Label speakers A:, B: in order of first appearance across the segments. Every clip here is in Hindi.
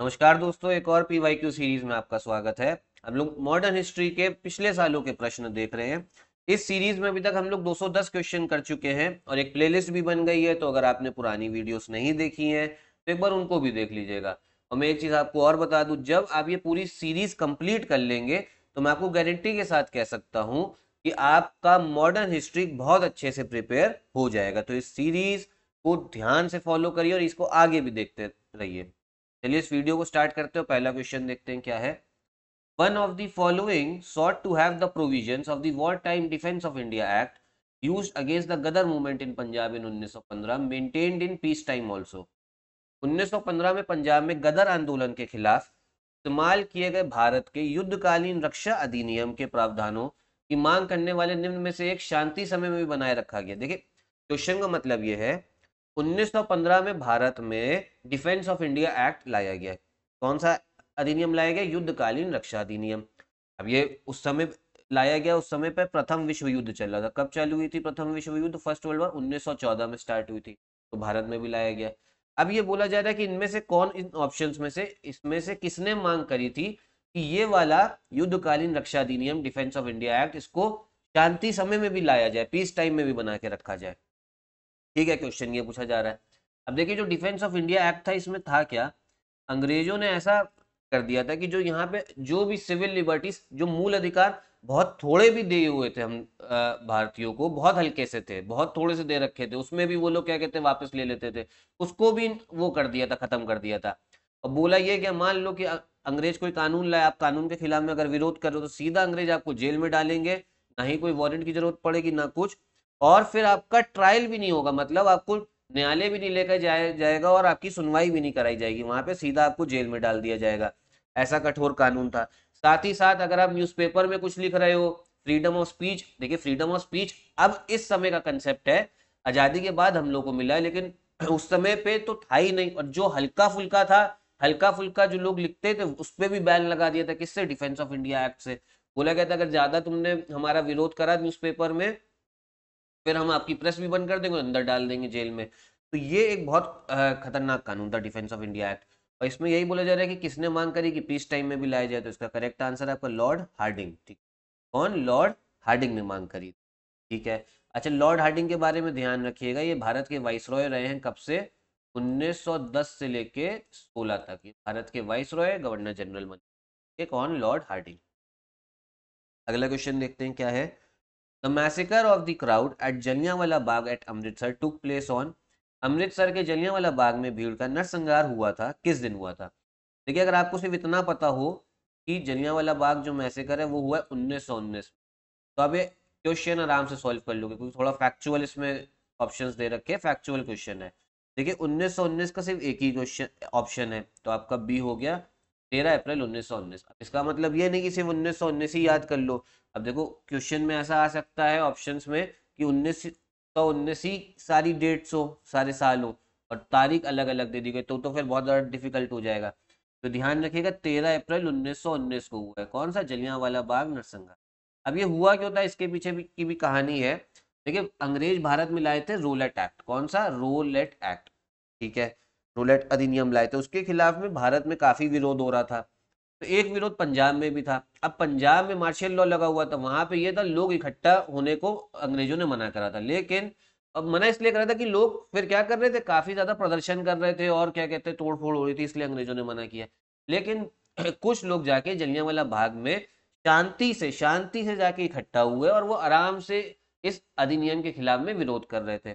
A: नमस्कार दोस्तों एक और पी वाई क्यू सीरीज में आपका स्वागत है हम लोग मॉडर्न हिस्ट्री के पिछले सालों के प्रश्न देख रहे हैं इस सीरीज में अभी तक हम लोग 210 क्वेश्चन कर चुके हैं और एक प्लेलिस्ट भी बन गई है तो अगर आपने पुरानी वीडियोस नहीं देखी हैं तो एक बार उनको भी देख लीजिएगा और मैं एक चीज आपको और बता दू जब आप ये पूरी सीरीज कंप्लीट कर लेंगे तो मैं आपको गारंटी के साथ कह सकता हूँ कि आपका मॉडर्न हिस्ट्री बहुत अच्छे से प्रिपेयर हो जाएगा तो इस सीरीज को ध्यान से फॉलो करिए और इसको आगे भी देखते रहिए चलिए इस वीडियो को स्टार्ट करते हो पहला क्वेश्चन देखते हैं क्या है one of the following sought to have the provision of the war time defence of India act used against the Ghadar movement in Punjab in उन्नीस सौ पंद्रह in in peace time also उन्नीस सौ पंद्रह में पंजाब में गदर आंदोलन के खिलाफ इस्तेमाल किए गए भारत के युद्धकालीन रक्षा अधिनियम के प्रावधानों की मांग करने वाले निम्न में से एक शांति समय में भी बनाए रखा गया देखिए क्वेश्चन का मतलब यह है 1915 में भारत में डिफेंस ऑफ इंडिया एक्ट लाया गया कौन सा अधिनियम लाया गया युद्धकालीन रक्षा अधिनियम अब ये उस समय लाया गया उस समय पर प्रथम विश्व युद्ध चल रहा था कब चालू हुई थी प्रथम विश्व युद्ध फर्स्ट वर्ल्ड वॉर उन्नीस में स्टार्ट हुई थी तो भारत में भी लाया गया अब ये बोला जा रहा है कि इनमें से कौन इन ऑप्शंस में से इसमें से किसने मांग करी थी कि ये वाला युद्धकालीन रक्षा अधिनियम डिफेंस ऑफ इंडिया एक्ट इसको शांति समय में भी लाया जाए पीस टाइम में भी बना के रखा जाए ठीक है क्वेश्चन ये पूछा जा रहा है अब देखिए जो डिफेंस ऑफ इंडिया एक्ट था इसमें था क्या अंग्रेजों ने ऐसा कर दिया था कि जो यहाँ पे जो भी सिविल लिबर्टीज जो मूल अधिकार बहुत थोड़े भी दिए हुए थे हम भारतीयों को बहुत हल्के से थे बहुत थोड़े से दे रखे थे उसमें भी वो लोग क्या कहते वापस ले लेते थे उसको भी वो कर दिया था खत्म कर दिया था और बोला ये क्या मान लो कि अंग्रेज कोई कानून लाए आप कानून के खिलाफ में अगर विरोध कर रहे हो तो सीधा अंग्रेज आपको जेल में डालेंगे ना ही कोई वारंट की जरूरत पड़ेगी ना कुछ और फिर आपका ट्रायल भी नहीं होगा मतलब आपको न्यायालय भी नहीं लेकर जाया जाएगा और आपकी सुनवाई भी नहीं कराई जाएगी वहां पे सीधा आपको जेल में डाल दिया जाएगा ऐसा कठोर कानून था साथ ही साथ अगर आप न्यूज़पेपर में कुछ लिख रहे हो फ्रीडम ऑफ स्पीच देखिए फ्रीडम ऑफ स्पीच अब इस समय का कंसेप्ट है आज़ादी के बाद हम लोग को मिला है लेकिन उस समय पे तो था ही नहीं और जो हल्का फुल्का था हल्का फुल्का जो लोग लिखते थे उस पर भी बैन लगा दिया था किससे डिफेंस ऑफ इंडिया एक्ट से बोला गया था अगर ज़्यादा तुमने हमारा विरोध करा न्यूज़पेपर में फिर हम आपकी प्रेस भी बंद कर देंगे अंदर डाल देंगे जेल में तो ये एक बहुत खतरनाक कानून था डिफेंस ऑफ इंडिया एक्ट और इसमें यही बोला जा रहा है कि किसने मांग करी कि पीस टाइम में भी लाया जाए तो इसका करेक्ट आंसर आपका लॉर्ड हार्डिंग ठीक कौन लॉर्ड हार्डिंग ने मांग करी ठीक है अच्छा लॉर्ड हार्डिंग के बारे में ध्यान रखिएगा ये भारत के वाइस रॉय रहे हैं कब से 1910 से लेके 16 तक ये भारत के वाइस रॉय गवर्नर जनरल बने कौन लॉर्ड हार्डिंग अगला क्वेश्चन देखते हैं क्या है The massacre of the crowd at Jallianwala Bagh at Amritsar took place on Amritsar के जलियांवाला बाग में भीड़ का नरसंहार हुआ था किस दिन हुआ था देखिए अगर आपको सिर्फ इतना पता हो कि वाला बाग जो मैसेकर है वो हुआ है उन्नीस सौ उन्नीस तो आप ये क्वेश्चन आराम से सॉल्व कर लोगे क्योंकि थोड़ा फैक्चुअल इसमें ऑप्शन दे रखे हैं फैक्चुअल क्वेश्चन है देखिए 1919 का सिर्फ एक ही क्वेश्चन ऑप्शन है तो आपका बी हो गया तेरह अप्रैल उन्नीस सौ उन्नीस इसका मतलब ये नहीं कि सिर्फ उन्नीस सौ उन्नीस ही याद कर लो अब देखो क्वेश्चन में ऐसा आ सकता है ऑप्शन में कि उन्नीस सौ उन्नीस ही सारी डेट्स हो सारे साल हो और तारीख अलग अलग दे दी गई तो तो फिर बहुत ज़्यादा डिफिकल्ट हो जाएगा तो ध्यान रखिएगा तेरह अप्रैल उन्नीस सौ उन्नीस को हुआ है कौन सा जलियाँ वाला बाग नरसंगा अब ये हुआ क्यों था इसके पीछे भी की भी कहानी है देखिए अंग्रेज भारत में लाए थे रोलेट एक्ट कौन सा रोलेट एक्ट ठीक है रोलेट अधिनियम लाए थे उसके खिलाफ में भारत में काफ़ी विरोध हो रहा था तो एक विरोध पंजाब में भी था अब पंजाब में मार्शल लॉ लगा हुआ था वहां पे ये था लोग इकट्ठा होने को अंग्रेजों ने मना करा था लेकिन अब मना इसलिए करा था कि लोग फिर क्या कर रहे थे काफी ज्यादा प्रदर्शन कर रहे थे और क्या कहते तोड़ फोड़ हो रही थी इसलिए अंग्रेजों ने मना किया लेकिन कुछ लोग जाके जलियावाला बाग में शांति से शांति से जाके इकट्ठा हुए और वो आराम से इस अधिनियम के खिलाफ में विरोध कर रहे थे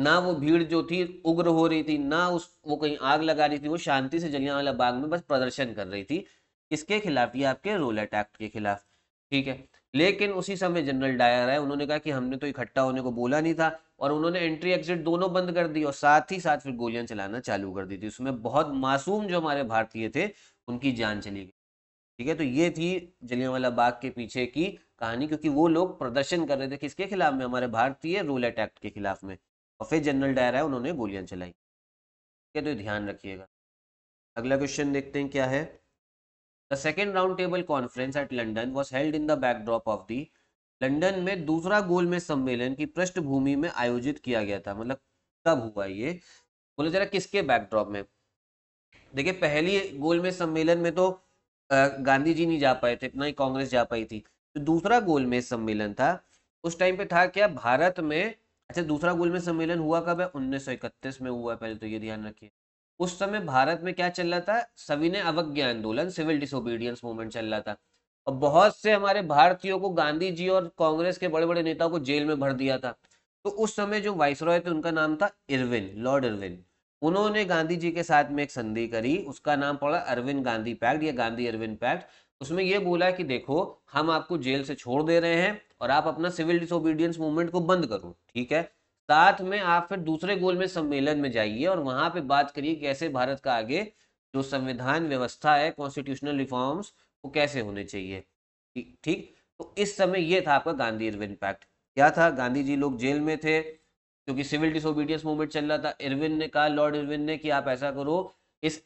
A: ना वो भीड़ जो थी उग्र हो रही थी ना उस वो कहीं आग लगा रही थी वो शांति से वाला बाग में बस प्रदर्शन कर रही थी इसके खिलाफ ये आपके रोलेट एक्ट के खिलाफ ठीक है लेकिन उसी समय जनरल डायर आए उन्होंने कहा कि हमने तो इकट्ठा होने को बोला नहीं था और उन्होंने एंट्री एग्जिट दोनों बंद कर दी और साथ ही साथ फिर गोलियां चलाना चालू कर दी थी उसमें बहुत मासूम जो हमारे भारतीय थे उनकी जान चली गई ठीक है तो ये थी जलियावाला बाग के पीछे की कहानी क्योंकि वो लोग प्रदर्शन कर रहे थे किसके खिलाफ में हमारे भारतीय रूल एक्ट के खिलाफ में और फिर जनरल डायर है उन्होंने गोलियां चलाई ठीक है तो ध्यान रखिएगा अगला क्वेश्चन देखते हैं क्या है the second round table conference at London was held in the backdrop of the London में दूसरा गोल में सम्मेलन की पृष्ठभूमि में आयोजित किया गया था मतलब कब हुआ ये बोलो जरा किसके बैकड्रॉप में देखिए पहली गोल में सम्मेलन में तो गांधी जी नहीं जा पाए थे इतना ही कांग्रेस जा पाई थी तो दूसरा गोल में सम्मेलन था उस टाइम पे था क्या भारत में अच्छा दूसरा गोलमेज सम्मेलन हुआ कब है उन्नीस में हुआ है पहले तो ये ध्यान रखिए उस समय भारत में क्या चल रहा था सविनय अवज्ञा आंदोलन सिविल डिसोबीडियंस मूवमेंट चल रहा था और बहुत से हमारे भारतीयों को गांधी जी और कांग्रेस के बड़े बड़े नेताओं को जेल में भर दिया था तो उस समय जो वाइस रॉय थे उनका नाम था इरविन लॉर्ड इरविन उन्होंने गांधी जी के साथ में एक संधि करी उसका नाम पड़ा अरविंद गांधी पैक्ट या गांधी अरविंद पैक्ट उसमें यह बोला कि देखो हम आपको जेल से छोड़ दे रहे हैं और आप अपना सिविल डिसोबीडियंस मूवमेंट को बंद करो ठीक है साथ में आप फिर दूसरे गोल में सम्मेलन में जाइए और वहां पे बात करिए कैसे भारत का आगे जो संविधान व्यवस्था है कॉन्स्टिट्यूशनल रिफॉर्म्स वो कैसे होने चाहिए ठीक तो इस समय ये था आपका गांधी इरविन पैक्ट क्या था गांधी जी लोग जेल में थे क्योंकि सिविल डिसोबीडियंस मूवमेंट चल रहा था इरविन ने कहा लॉर्ड इरविन ने कि आप ऐसा करो इस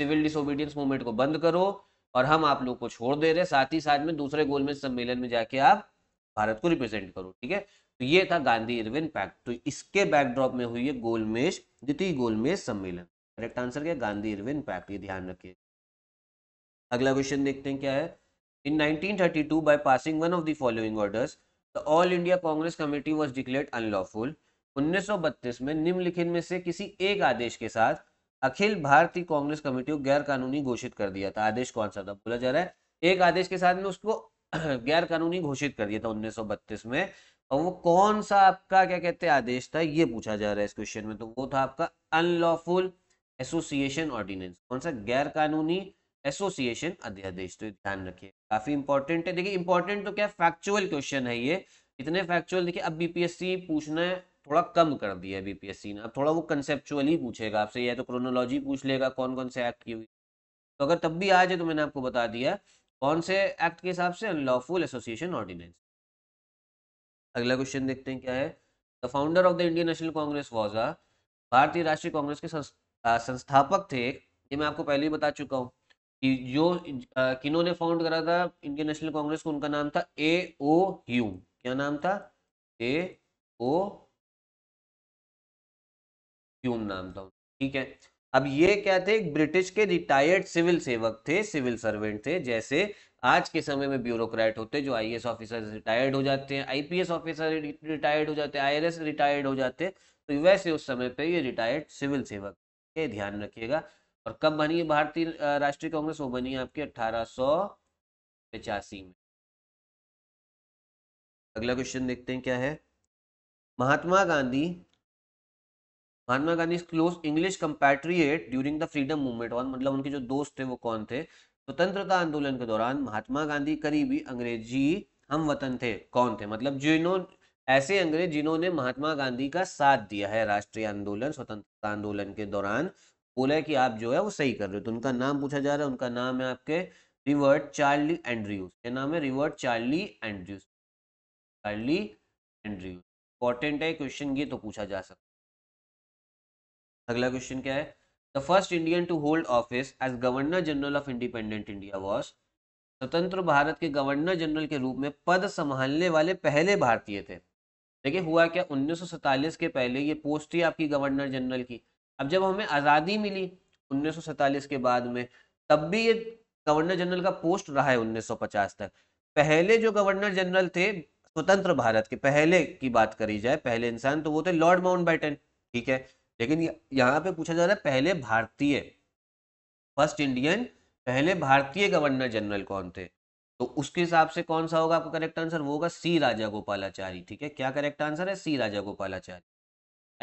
A: सिविल डिसोबीडियंस मूवमेंट को बंद करो और हम आप लोग को छोड़ दे रहे साथ ही साथ में दूसरे गोल में सम्मेलन में जाके आप भारत को रिप्रेजेंट करो ठीक है तो ये था गांधी इरविन पैक्ट तो इसके बैकड्रॉप में हुई है गोलमेज द्वितीय गोलमेज सम्मेलन करेक्ट आंसर क्या गांधी इरविन पैक्ट ये ध्यान रखिए अगला क्वेश्चन देखते हैं क्या है in 1932 by passing one of the following orders the all India Congress committee was declared unlawful 1932 में निम्नलिखित में से किसी एक आदेश के साथ अखिल भारतीय कांग्रेस कमेटी को गैर कानूनी घोषित कर दिया था आदेश कौन सा था बोला जा रहा है एक आदेश के साथ में उसको गैर कानूनी घोषित कर दिया था 1932 में और वो कौन सा आपका क्या कहते हैं आदेश था ये पूछा जा रहा है इस क्वेश्चन में तो वो था आपका अनलॉफुल एसोसिएशन ऑर्डिनेंस कौन सा गैर कानूनी एसोसिएशन अध्यादेश तो ध्यान रखिए काफी इंपॉर्टेंट है देखिए इंपॉर्टेंट तो क्या फैक्चुअल क्वेश्चन है ये इतने फैक्चुअल देखिए अब बीपीएससी पूछना है थोड़ा कम कर दिया है बीपीएससी ने अब थोड़ा वो कंसेप्चुअली पूछेगा आपसे या तो क्रोनोलॉजी पूछ लेगा कौन कौन से एक्ट की हुई तो अगर तब भी आ जाए तो मैंने आपको बता दिया कौन से एक्ट के हिसाब से अनलॉफुल एसोसिएशन ऑर्डिनेंस अगला क्वेश्चन देखते हैं क्या है the founder of the Indian national Congress was a भारतीय राष्ट्रीय कांग्रेस के संस्थापक थे ये मैं आपको पहले ही बता चुका हूँ कि जो किन्होंने फाउंड करा था इंडियन नेशनल कांग्रेस को उनका नाम था ए ओ ह्यूम क्या नाम था ए ओ क्यूम नाम था ठीक है अब ये क्या थे ब्रिटिश के रिटायर्ड सिविल सेवक थे सिविल सर्वेंट थे जैसे आज के समय में ब्यूरोक्रेट होते जो आईएएस ऑफिसर रिटायर्ड हो जाते हैं आईपीएस ऑफिसर रिटायर्ड हो जाते हैं आईआरएस रिटायर्ड हो जाते हैं तो वैसे उस समय पे ये रिटायर्ड सिविल सेवक ये ध्यान रखिएगा और कब बनी है भारतीय राष्ट्रीय कांग्रेस वो बनी है आपकी अठारह में अगला क्वेश्चन देखते हैं क्या है Mahatma Gandhi Mahatma Gandhi close English compatriot during the freedom movement और मतलब उनके जो दोस्त थे वो कौन थे स्वतंत्रता आंदोलन के दौरान महात्मा गांधी करीबी अंग्रेजी हम वतन थे कौन थे मतलब जिन्हों ऐसे अंग्रेज जिन्होंने महात्मा गांधी का साथ दिया है राष्ट्रीय आंदोलन स्वतंत्रता आंदोलन के दौरान बोला है कि आप जो है वो सही कर रहे हो तो उनका नाम पूछा जा रहा है उनका नाम है आपके रिवर्ट चार्ली एंड्रयूज क्या नाम है reverend Charlie Andrews Charlie Andrews important है क्वेश्चन ये तो पूछा जा सकता अगला क्वेश्चन क्या है the first Indian to hold office as governor general of independent India was स्वतंत्र भारत के गवर्नर जनरल के रूप में पद संभालने वाले पहले भारतीय थे देखिए हुआ क्या उन्नीस के पहले ये पोस्ट थी आपकी गवर्नर जनरल की अब जब हमें आज़ादी मिली उन्नीस के बाद में तब भी ये गवर्नर जनरल का पोस्ट रहा है 1950 तक पहले जो गवर्नर जनरल थे स्वतंत्र भारत के पहले की बात करी जाए पहले इंसान तो वो थे लॉर्ड माउंट बैटन ठीक है लेकिन यहाँ पे पूछा जा रहा है पहले भारतीय फर्स्ट इंडियन पहले भारतीय गवर्नर जनरल कौन थे तो उसके हिसाब से कौन सा होगा आपका करेक्ट आंसर वो होगा सी राजा गोपालाचारी ठीक है क्या करेक्ट आंसर है सी राजा गोपालाचारी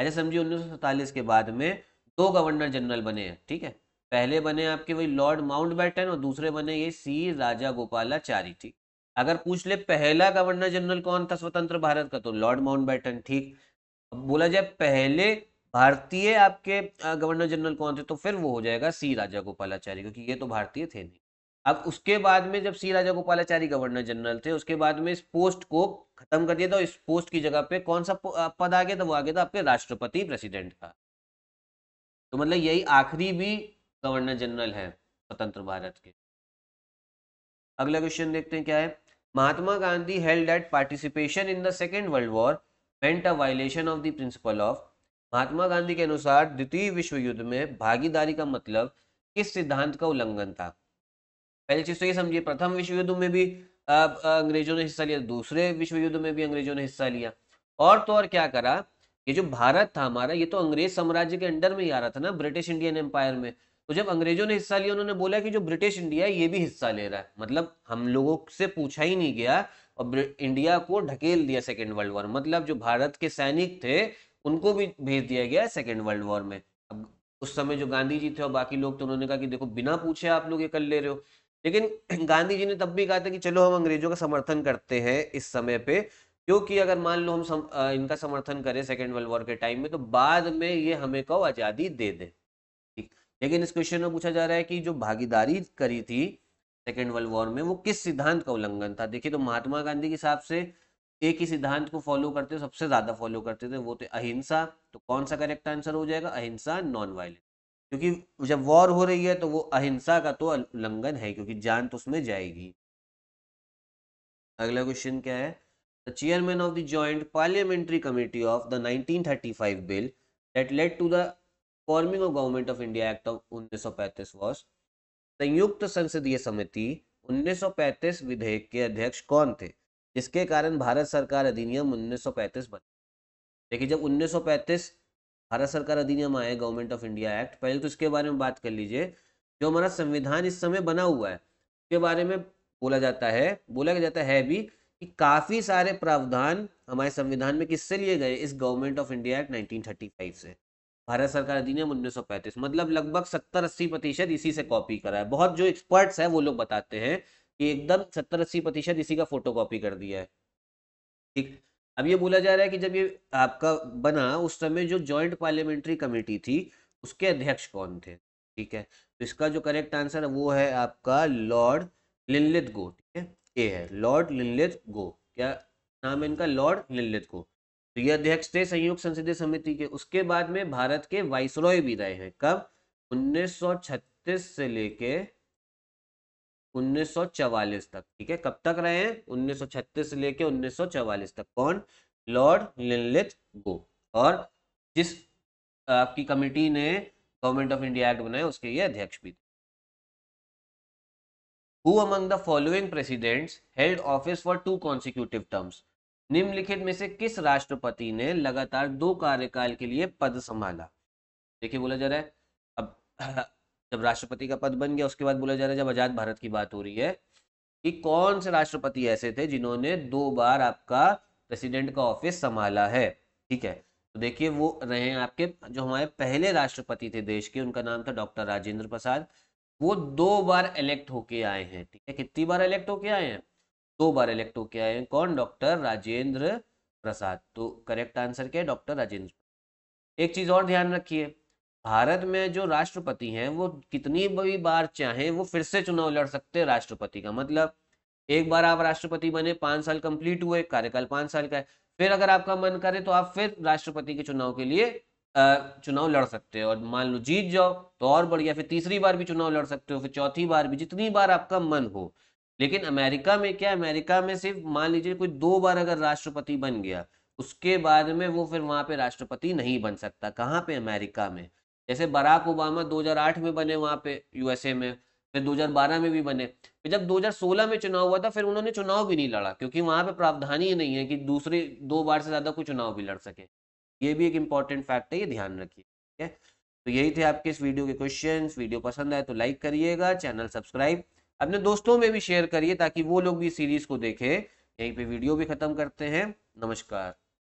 A: ऐसे समझिए उन्नीस के बाद में दो गवर्नर जनरल बने हैं ठीक है पहले बने आपके वही लॉर्ड माउंट और दूसरे बने ये सी राजा गोपालाचारी ठीक अगर पूछ ले पहला गवर्नर जनरल कौन था स्वतंत्र भारत का तो लॉर्ड माउंट ठीक बोला जाए पहले भारतीय आपके गवर्नर जनरल कौन थे तो फिर वो हो जाएगा सी राजा गोपालाचारी क्योंकि ये तो भारतीय थे नहीं अब उसके बाद में जब C Rajagopalachari governor general थे उसके बाद में इस पोस्ट को खत्म कर दिया था इस पोस्ट की जगह पे कौन सा पद आ गया था वो आ गया था आपके राष्ट्रपति प्रेसिडेंट का तो मतलब यही आखिरी भी गवर्नर जनरल है स्वतंत्र भारत के अगला क्वेश्चन देखते हैं क्या है Mahatma Gandhi held that participation in the second world war went a violation of the principle of Mahatma Gandhi के अनुसार द्वितीय विश्व युद्ध में भागीदारी का मतलब किस सिद्धांत का उल्लंघन था पहली चीज तो ये समझिए प्रथम विश्व युद्ध में भी अंग्रेजों ने हिस्सा लिया दूसरे विश्व युद्ध में भी अंग्रेजों ने हिस्सा लिया और तो और क्या करा ये जो भारत था हमारा ये तो अंग्रेज साम्राज्य के अंडर में ही आ रहा था ना ब्रिटिश इंडियन एम्पायर में तो जब अंग्रेजों ने हिस्सा लिया उन्होंने बोला कि जो ब्रिटिश इंडिया है ये भी हिस्सा ले रहा है मतलब हम लोगों से पूछा ही नहीं गया और इंडिया को ढकेल दिया सेकेंड वर्ल्ड वॉर मतलब जो भारत के सैनिक थे उनको भी भेज दिया गया है सेकेंड वर्ल्ड वॉर में अब उस समय जो गांधी जी थे और बाकी लोग तो उन्होंने कहा कि देखो बिना पूछे आप लोग ये कर ले रहे हो लेकिन गांधी जी ने तब भी कहा था कि चलो हम अंग्रेजों का समर्थन करते हैं इस समय पे क्योंकि अगर मान लो हम सम, आ, इनका समर्थन करें सेकेंड वर्ल्ड वॉर के टाइम में तो बाद में ये हमें कहो आज़ादी दे दे ठीक लेकिन इस क्वेश्चन में पूछा जा रहा है कि जो भागीदारी करी थी सेकेंड वर्ल्ड वॉर में वो किस सिद्धांत का उल्लंघन था देखिए तो महात्मा गांधी के हिसाब से एक ही सिद्धांत को फॉलो करते हो सबसे ज्यादा फॉलो करते थे वो थे अहिंसा तो कौन सा करेक्ट आंसर हो जाएगा अहिंसा नॉन वायलेंस क्योंकि जब वॉर हो रही है तो वो अहिंसा का तो उल्लंघन है क्योंकि जान तो उसमें जाएगी अगला क्वेश्चन क्या है the chairman of the joint parliamentary committee of the nineteen bill that led to the forming of government of India act of 1935 was संयुक्त संसदीय समिति 1935 विधेयक के अध्यक्ष कौन थे जिसके कारण भारत सरकार अधिनियम 1935 बना देखिए जब 1935 भारत सरकार अधिनियम आए गवर्नमेंट ऑफ इंडिया एक्ट पहले तो इसके बारे में बात कर लीजिए जो हमारा संविधान इस समय बना हुआ है उसके बारे में बोला जाता है बोला जाता है भी कि काफी सारे प्रावधान हमारे संविधान में किससे लिए गए इस government of India act five से भारत सरकार अधिनियम 1935 मतलब लगभग 70 अस्सी प्रतिशत इसी से कॉपी करा है बहुत जो एक्सपर्ट्स है वो लोग बताते हैं कि एकदम सत्तर अस्सी प्रतिशत इसी का फोटो कॉपी कर दिया है ठीक अब ये बोला जा रहा है कि जब ये आपका बना उस समय जो जॉइंट पार्लियामेंट्री कमेटी थी उसके अध्यक्ष कौन थे ठीक है तो इसका जो करेक्ट आंसर है वो है आपका लॉर्ड लिनलित गो ठीक है ए है लॉर्ड लिनलित गो क्या नाम है इनका लॉर्ड लिनलित गो तो ये अध्यक्ष थे संयुक्त संसदीय समिति के उसके बाद में भारत के वाइसरॉय भी रहे हैं कब उन्नीस से लेके 1944 तक ठीक है कब तक रहे हैं 1936 से लेके 1944 तक कौन लॉर्ड लिनलिथ गो और जिस आपकी कमेटी ने गवर्नमेंट ऑफ इंडिया एक्ट बनाया उसके ये अध्यक्ष भी थे who among the following presidents held office for two consecutive terms निम्नलिखित में से किस राष्ट्रपति ने लगातार दो कार्यकाल के लिए पद संभाला देखिए बोला जा रहा है अब जब राष्ट्रपति का पद बन गया उसके बाद बोला जा रहा है जब आजाद भारत की बात हो रही है कि कौन से राष्ट्रपति ऐसे थे जिन्होंने दो बार आपका प्रेसिडेंट का ऑफिस संभाला है ठीक है तो देखिए वो रहे आपके जो हमारे पहले राष्ट्रपति थे देश के उनका नाम था डॉक्टर राजेंद्र प्रसाद वो दो बार इलेक्ट होके आए हैं ठीक है कितनी बार इलेक्ट होके आए हैं दो बार इलेक्ट होके आए हैं कौन डॉक्टर राजेंद्र प्रसाद तो करेक्ट आंसर क्या है डॉक्टर राजेंद्र एक चीज और ध्यान रखिए भारत में जो राष्ट्रपति हैं वो कितनी भी बार चाहें वो फिर से चुनाव लड़ सकते हैं राष्ट्रपति का मतलब एक बार आप राष्ट्रपति बने पांच साल कंप्लीट हुए कार्यकाल पांच साल का है फिर अगर आपका मन करे तो आप फिर राष्ट्रपति के चुनाव के लिए चुनाव लड़ सकते हो और मान लो जीत जाओ तो और बढ़िया फिर तीसरी बार भी चुनाव लड़ सकते हो फिर चौथी बार भी जितनी बार आपका मन हो लेकिन अमेरिका में क्या अमेरिका में सिर्फ मान लीजिए कोई दो बार अगर राष्ट्रपति बन गया उसके बाद में वो फिर वहां पे राष्ट्रपति नहीं बन सकता कहाँ पे अमेरिका में जैसे बराक ओबामा 2008 में बने वहाँ पे यूएसए में फिर 2012 में भी बने फिर जब 2016 में चुनाव हुआ था फिर उन्होंने चुनाव भी नहीं लड़ा क्योंकि वहाँ पे प्रावधान ही नहीं है कि दूसरे दो बार से ज़्यादा कोई चुनाव भी लड़ सके ये भी एक इम्पॉर्टेंट फैक्ट है ये ध्यान रखिए ठीक है तो यही थे आपके इस वीडियो के क्वेश्चन वीडियो पसंद आए तो लाइक करिएगा चैनल सब्सक्राइब अपने दोस्तों में भी शेयर करिए ताकि वो लोग भी सीरीज को देखें यहीं पे वीडियो भी खत्म करते हैं नमस्कार